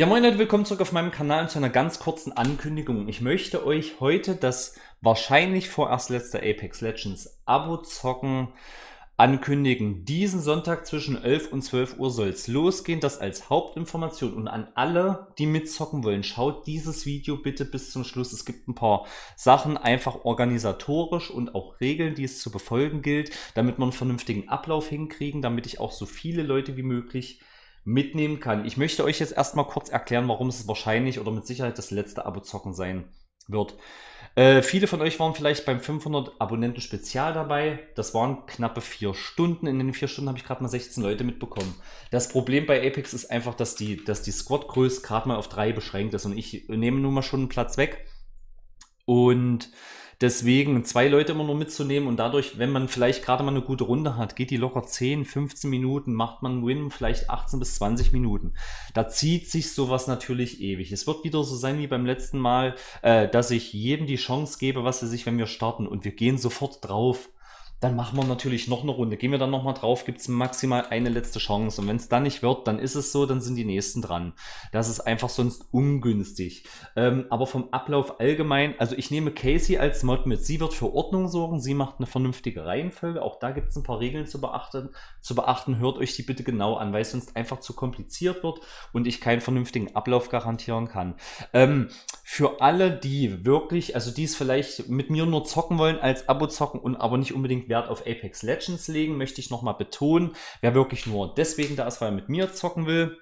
Ja, moin Leute, willkommen zurück auf meinem Kanal zu einer ganz kurzen Ankündigung. Ich möchte euch heute das wahrscheinlich vorerst letzte Apex Legends Abo zocken ankündigen. Diesen Sonntag zwischen 11 und 12 Uhr soll es losgehen. Das als Hauptinformation und an alle, die mitzocken wollen, schaut dieses Video bitte bis zum Schluss. Es gibt ein paar Sachen einfach organisatorisch und auch Regeln, die es zu befolgen gilt, damit man einen vernünftigen Ablauf hinkriegen, damit ich auch so viele Leute wie möglich mitnehmen kann. Ich möchte euch jetzt erstmal kurz erklären, warum es wahrscheinlich oder mit Sicherheit das letzte Abozocken sein wird. Äh, viele von euch waren vielleicht beim 500 Abonnenten Spezial dabei. Das waren knappe vier Stunden. In den vier Stunden habe ich gerade mal 16 Leute mitbekommen. Das Problem bei Apex ist einfach, dass die, dass die Squad-Größe gerade mal auf drei beschränkt ist und ich nehme nun mal schon einen Platz weg. Und Deswegen zwei Leute immer nur mitzunehmen und dadurch, wenn man vielleicht gerade mal eine gute Runde hat, geht die locker 10, 15 Minuten, macht man Win vielleicht 18 bis 20 Minuten. Da zieht sich sowas natürlich ewig. Es wird wieder so sein wie beim letzten Mal, äh, dass ich jedem die Chance gebe, was er sich, wenn wir starten und wir gehen sofort drauf dann machen wir natürlich noch eine Runde. Gehen wir dann nochmal drauf, gibt es maximal eine letzte Chance. Und wenn es dann nicht wird, dann ist es so, dann sind die nächsten dran. Das ist einfach sonst ungünstig. Ähm, aber vom Ablauf allgemein, also ich nehme Casey als Mod mit. Sie wird für Ordnung sorgen, sie macht eine vernünftige Reihenfolge. Auch da gibt es ein paar Regeln zu beachten. Zu beachten, hört euch die bitte genau an, weil es sonst einfach zu kompliziert wird und ich keinen vernünftigen Ablauf garantieren kann. Ähm, für alle, die wirklich, also die es vielleicht mit mir nur zocken wollen, als Abo zocken und aber nicht unbedingt Wert auf Apex Legends legen, möchte ich nochmal betonen. Wer wirklich nur deswegen da ist, weil er mit mir zocken will,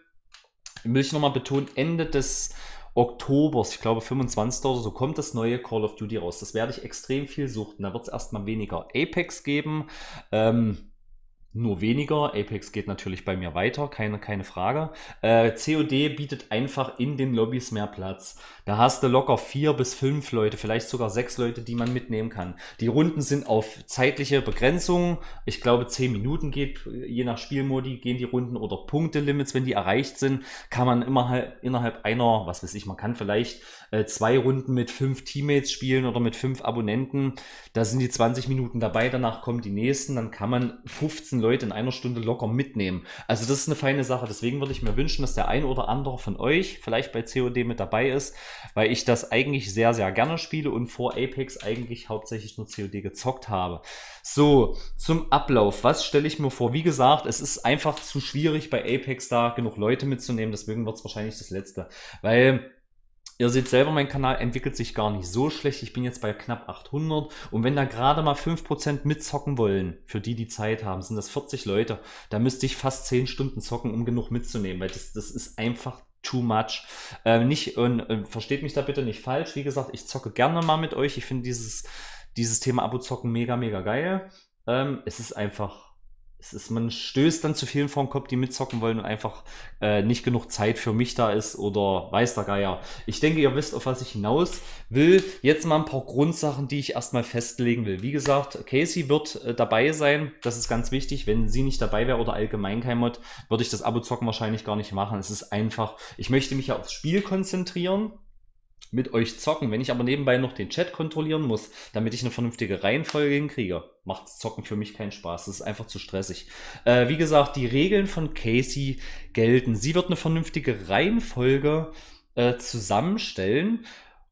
will ich nochmal betonen, Ende des Oktobers, ich glaube 25. oder so, kommt das neue Call of Duty raus. Das werde ich extrem viel suchten. Da wird es erstmal weniger Apex geben. Ähm, nur weniger. Apex geht natürlich bei mir weiter, keine, keine Frage. Äh, COD bietet einfach in den Lobbys mehr Platz. Da hast du locker vier bis fünf Leute, vielleicht sogar sechs Leute, die man mitnehmen kann. Die Runden sind auf zeitliche Begrenzung. Ich glaube, zehn Minuten geht, je nach Spielmodi gehen die Runden oder Punktelimits, wenn die erreicht sind, kann man immer innerhalb einer, was weiß ich, man kann vielleicht äh, zwei Runden mit fünf Teammates spielen oder mit fünf Abonnenten. Da sind die 20 Minuten dabei, danach kommen die nächsten, dann kann man 15 Leute Leute in einer Stunde locker mitnehmen. Also das ist eine feine Sache. Deswegen würde ich mir wünschen, dass der ein oder andere von euch vielleicht bei COD mit dabei ist, weil ich das eigentlich sehr, sehr gerne spiele und vor Apex eigentlich hauptsächlich nur COD gezockt habe. So, zum Ablauf. Was stelle ich mir vor? Wie gesagt, es ist einfach zu schwierig bei Apex da genug Leute mitzunehmen. Deswegen wird es wahrscheinlich das letzte. Weil Ihr seht selber, mein Kanal entwickelt sich gar nicht so schlecht. Ich bin jetzt bei knapp 800 und wenn da gerade mal 5% mitzocken wollen, für die die Zeit haben, sind das 40 Leute, da müsste ich fast 10 Stunden zocken, um genug mitzunehmen, weil das, das ist einfach too much. Ähm, nicht, und, äh, versteht mich da bitte nicht falsch. Wie gesagt, ich zocke gerne mal mit euch. Ich finde dieses, dieses Thema Abo-Zocken mega, mega geil. Ähm, es ist einfach es ist, man stößt dann zu vielen vor den Kopf, die mitzocken wollen und einfach äh, nicht genug Zeit für mich da ist oder weiß der Geier. Ich denke, ihr wisst, auf was ich hinaus will. Jetzt mal ein paar Grundsachen, die ich erstmal festlegen will. Wie gesagt, Casey wird äh, dabei sein. Das ist ganz wichtig. Wenn sie nicht dabei wäre oder allgemein kein Mod, würde ich das Abo zocken wahrscheinlich gar nicht machen. Es ist einfach, ich möchte mich ja aufs Spiel konzentrieren mit euch zocken. Wenn ich aber nebenbei noch den Chat kontrollieren muss, damit ich eine vernünftige Reihenfolge hinkriege, macht Zocken für mich keinen Spaß. Das ist einfach zu stressig. Äh, wie gesagt, die Regeln von Casey gelten. Sie wird eine vernünftige Reihenfolge äh, zusammenstellen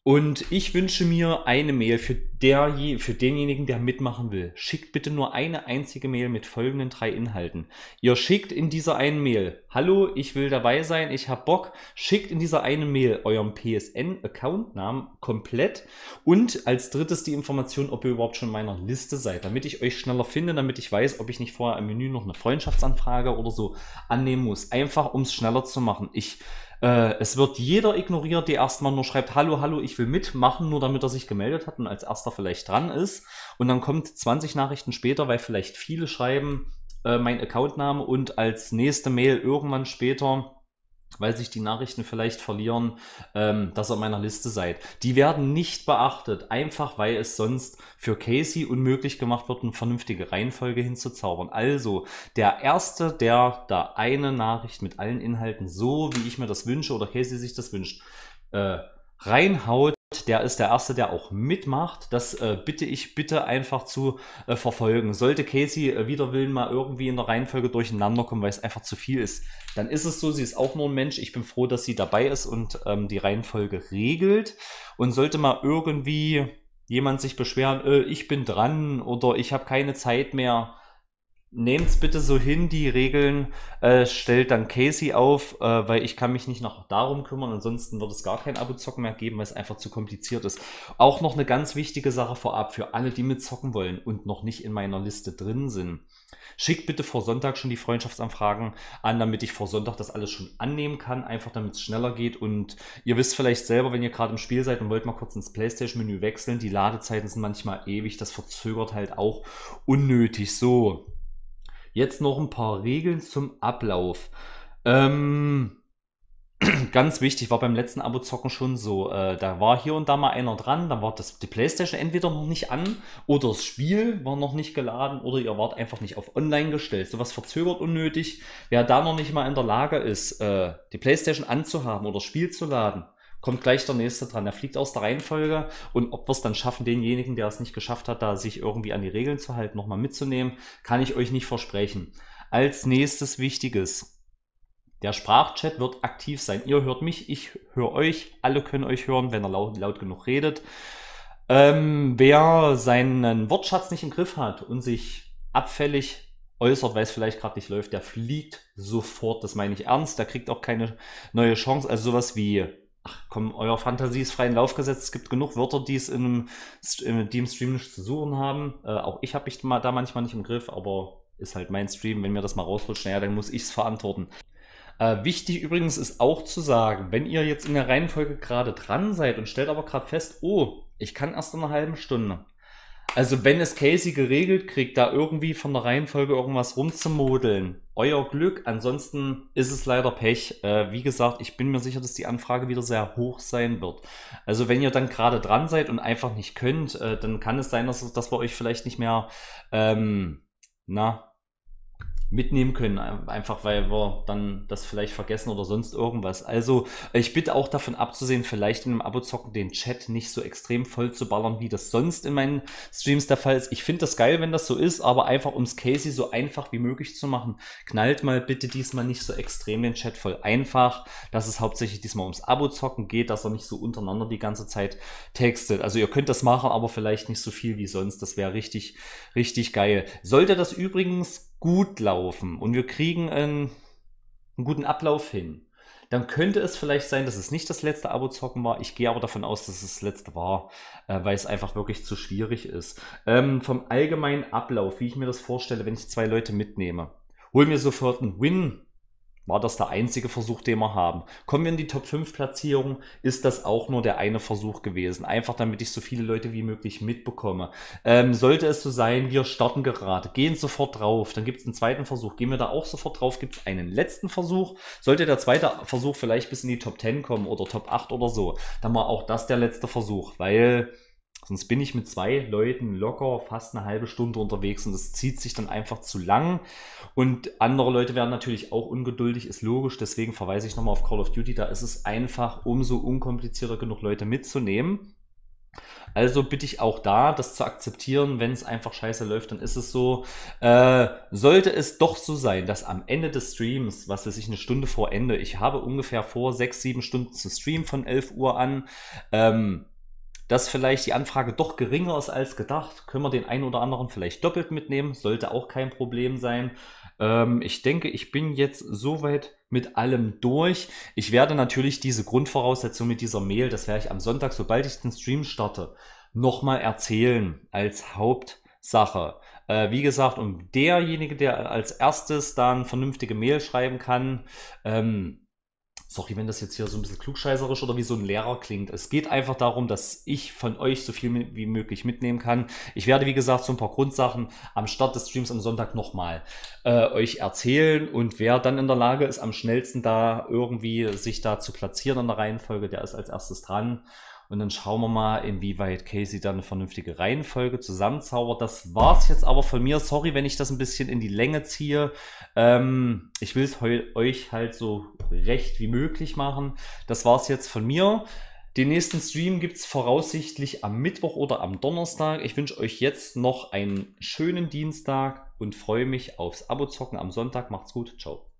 und ich wünsche mir eine Mail für, der, für denjenigen, der mitmachen will. Schickt bitte nur eine einzige Mail mit folgenden drei Inhalten. Ihr schickt in dieser einen Mail, hallo, ich will dabei sein, ich hab Bock. Schickt in dieser einen Mail euren psn account namen komplett und als drittes die Information, ob ihr überhaupt schon in meiner Liste seid, damit ich euch schneller finde, damit ich weiß, ob ich nicht vorher im Menü noch eine Freundschaftsanfrage oder so annehmen muss. Einfach, um es schneller zu machen. Ich äh, es wird jeder ignoriert, der erstmal nur schreibt, hallo, hallo, ich will mitmachen, nur damit er sich gemeldet hat und als erster vielleicht dran ist. Und dann kommt 20 Nachrichten später, weil vielleicht viele schreiben, äh, mein Accountname und als nächste Mail irgendwann später weil sich die Nachrichten vielleicht verlieren, ähm, dass ihr meiner Liste seid. Die werden nicht beachtet, einfach weil es sonst für Casey unmöglich gemacht wird, eine vernünftige Reihenfolge hinzuzaubern. Also der Erste, der da eine Nachricht mit allen Inhalten, so wie ich mir das wünsche oder Casey sich das wünscht, äh, reinhaut, der ist der Erste, der auch mitmacht. Das äh, bitte ich bitte einfach zu äh, verfolgen. Sollte Casey äh, wider Willen mal irgendwie in der Reihenfolge durcheinander kommen, weil es einfach zu viel ist, dann ist es so, sie ist auch nur ein Mensch. Ich bin froh, dass sie dabei ist und ähm, die Reihenfolge regelt. Und sollte mal irgendwie jemand sich beschweren, äh, ich bin dran oder ich habe keine Zeit mehr, nehmt es bitte so hin, die Regeln, äh, stellt dann Casey auf, äh, weil ich kann mich nicht noch darum kümmern, ansonsten wird es gar kein Abo-Zocken mehr geben, weil es einfach zu kompliziert ist. Auch noch eine ganz wichtige Sache vorab für alle, die mitzocken wollen und noch nicht in meiner Liste drin sind. Schickt bitte vor Sonntag schon die Freundschaftsanfragen an, damit ich vor Sonntag das alles schon annehmen kann, einfach damit es schneller geht. Und ihr wisst vielleicht selber, wenn ihr gerade im Spiel seid und wollt mal kurz ins PlayStation-Menü wechseln, die Ladezeiten sind manchmal ewig, das verzögert halt auch unnötig so. Jetzt noch ein paar Regeln zum Ablauf. Ähm, ganz wichtig, war beim letzten Abo-Zocken schon so. Äh, da war hier und da mal einer dran, dann war das, die Playstation entweder noch nicht an oder das Spiel war noch nicht geladen oder ihr wart einfach nicht auf online gestellt. Sowas verzögert unnötig. Wer da noch nicht mal in der Lage ist, äh, die Playstation anzuhaben oder das Spiel zu laden, kommt gleich der nächste dran. Er fliegt aus der Reihenfolge und ob wir es dann schaffen, denjenigen, der es nicht geschafft hat, da sich irgendwie an die Regeln zu halten, nochmal mitzunehmen, kann ich euch nicht versprechen. Als nächstes Wichtiges. Der Sprachchat wird aktiv sein. Ihr hört mich, ich höre euch, alle können euch hören, wenn er laut, laut genug redet. Ähm, wer seinen Wortschatz nicht im Griff hat und sich abfällig äußert, weil es vielleicht gerade nicht läuft, der fliegt sofort. Das meine ich ernst. Der kriegt auch keine neue Chance. Also sowas wie ach komm, euer Fantasie ist freien Lauf gesetzt. Es gibt genug Wörter, die es in einem, äh, die im Stream nicht zu suchen haben. Äh, auch ich habe mich da manchmal nicht im Griff, aber ist halt mein Stream. Wenn mir das mal rausrutscht, naja, dann muss ich es verantworten. Äh, wichtig übrigens ist auch zu sagen, wenn ihr jetzt in der Reihenfolge gerade dran seid und stellt aber gerade fest, oh, ich kann erst in einer halben Stunde, also wenn es Casey geregelt kriegt, da irgendwie von der Reihenfolge irgendwas rumzumodeln, euer Glück. Ansonsten ist es leider Pech. Äh, wie gesagt, ich bin mir sicher, dass die Anfrage wieder sehr hoch sein wird. Also wenn ihr dann gerade dran seid und einfach nicht könnt, äh, dann kann es sein, dass, dass wir euch vielleicht nicht mehr, ähm, na, mitnehmen können, einfach weil wir dann das vielleicht vergessen oder sonst irgendwas. Also ich bitte auch davon abzusehen, vielleicht in einem Abozocken den Chat nicht so extrem voll zu ballern, wie das sonst in meinen Streams der Fall ist. Ich finde das geil, wenn das so ist, aber einfach ums Casey so einfach wie möglich zu machen, knallt mal bitte diesmal nicht so extrem den Chat voll einfach, dass es hauptsächlich diesmal ums Abozocken geht, dass er nicht so untereinander die ganze Zeit textet. Also ihr könnt das machen, aber vielleicht nicht so viel wie sonst. Das wäre richtig, richtig geil. Sollte das übrigens gut laufen und wir kriegen einen, einen guten Ablauf hin, dann könnte es vielleicht sein, dass es nicht das letzte Abo-Zocken war. Ich gehe aber davon aus, dass es das letzte war, äh, weil es einfach wirklich zu schwierig ist. Ähm, vom allgemeinen Ablauf, wie ich mir das vorstelle, wenn ich zwei Leute mitnehme. Hol mir sofort einen Win war das der einzige Versuch, den wir haben. Kommen wir in die Top 5 Platzierung, ist das auch nur der eine Versuch gewesen. Einfach damit ich so viele Leute wie möglich mitbekomme. Ähm, sollte es so sein, wir starten gerade, gehen sofort drauf, dann gibt es einen zweiten Versuch, gehen wir da auch sofort drauf, gibt es einen letzten Versuch. Sollte der zweite Versuch vielleicht bis in die Top 10 kommen oder Top 8 oder so, dann war auch das der letzte Versuch, weil Sonst bin ich mit zwei Leuten locker fast eine halbe Stunde unterwegs und das zieht sich dann einfach zu lang. Und andere Leute werden natürlich auch ungeduldig, ist logisch. Deswegen verweise ich nochmal auf Call of Duty. Da ist es einfach, umso unkomplizierter genug Leute mitzunehmen. Also bitte ich auch da, das zu akzeptieren. Wenn es einfach scheiße läuft, dann ist es so. Äh, sollte es doch so sein, dass am Ende des Streams, was weiß ich, eine Stunde vor Ende, ich habe ungefähr vor sechs, sieben Stunden zu streamen von 11 Uhr an, ähm, dass vielleicht die Anfrage doch geringer ist als gedacht, können wir den einen oder anderen vielleicht doppelt mitnehmen, sollte auch kein Problem sein. Ähm, ich denke, ich bin jetzt soweit mit allem durch. Ich werde natürlich diese Grundvoraussetzung mit dieser Mail, das werde ich am Sonntag, sobald ich den Stream starte, nochmal erzählen als Hauptsache. Äh, wie gesagt, um derjenige, der als erstes dann vernünftige Mail schreiben kann, ähm, sorry, wenn das jetzt hier so ein bisschen klugscheißerisch oder wie so ein Lehrer klingt. Es geht einfach darum, dass ich von euch so viel wie möglich mitnehmen kann. Ich werde, wie gesagt, so ein paar Grundsachen am Start des Streams am Sonntag nochmal äh, euch erzählen und wer dann in der Lage ist, am schnellsten da irgendwie sich da zu platzieren in der Reihenfolge, der ist als erstes dran. Und dann schauen wir mal, inwieweit Casey dann eine vernünftige Reihenfolge zusammenzaubert. Das war's jetzt aber von mir. Sorry, wenn ich das ein bisschen in die Länge ziehe. Ähm, ich will es euch halt so recht wie möglich machen. Das war's jetzt von mir. Den nächsten Stream gibt es voraussichtlich am Mittwoch oder am Donnerstag. Ich wünsche euch jetzt noch einen schönen Dienstag und freue mich aufs Abo zocken am Sonntag. Macht's gut. Ciao.